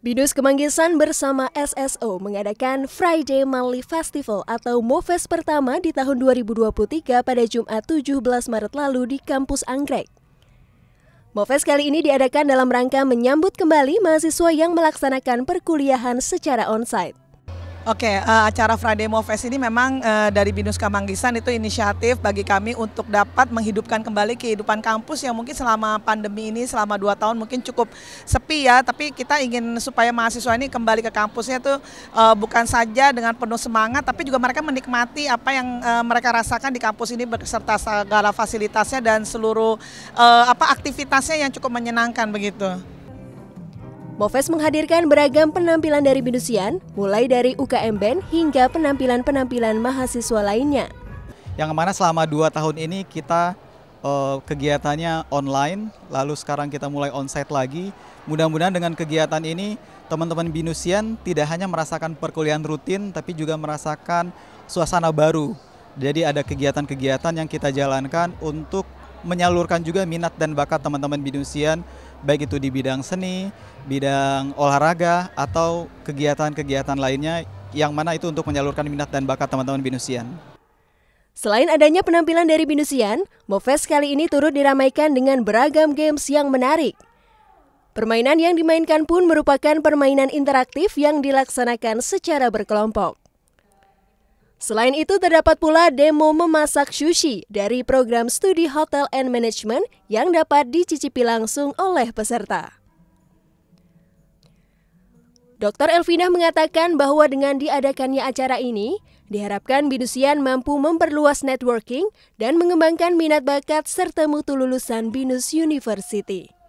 Binus Kemanggisan bersama SSO mengadakan Friday Manly Festival atau MOFES pertama di tahun 2023 pada Jumat 17 Maret lalu di Kampus Anggrek. MOFES kali ini diadakan dalam rangka menyambut kembali mahasiswa yang melaksanakan perkuliahan secara onsite. Oke, okay, uh, eh, acara Friday Move Fest ini memang uh, dari Binus Kamanggisan itu inisiatif bagi kami untuk dapat menghidupkan kembali kehidupan kampus yang mungkin selama pandemi ini selama dua tahun mungkin cukup sepi ya, tapi kita ingin supaya mahasiswa ini kembali ke kampusnya tuh uh, bukan saja dengan penuh semangat, tapi juga mereka menikmati apa yang uh, mereka rasakan di kampus ini beserta segala fasilitasnya dan seluruh uh, apa aktivitasnya yang cukup menyenangkan begitu. Moves menghadirkan beragam penampilan dari binusian, mulai dari UKM Band hingga penampilan-penampilan mahasiswa lainnya. Yang mana selama dua tahun ini kita uh, kegiatannya online, lalu sekarang kita mulai onsite lagi. Mudah-mudahan dengan kegiatan ini teman-teman Binusian tidak hanya merasakan perkuliahan rutin, tapi juga merasakan suasana baru. Jadi ada kegiatan-kegiatan yang kita jalankan untuk menyalurkan juga minat dan bakat teman-teman Binusian baik itu di bidang seni, bidang olahraga, atau kegiatan-kegiatan lainnya yang mana itu untuk menyalurkan minat dan bakat teman-teman binusian. Selain adanya penampilan dari Binusian, Mofest kali ini turut diramaikan dengan beragam games yang menarik. Permainan yang dimainkan pun merupakan permainan interaktif yang dilaksanakan secara berkelompok. Selain itu terdapat pula demo memasak sushi dari program studi Hotel and Management yang dapat dicicipi langsung oleh peserta. Dr. Elvina mengatakan bahwa dengan diadakannya acara ini, diharapkan Binusian mampu memperluas networking dan mengembangkan minat bakat serta mutu lulusan Binus University.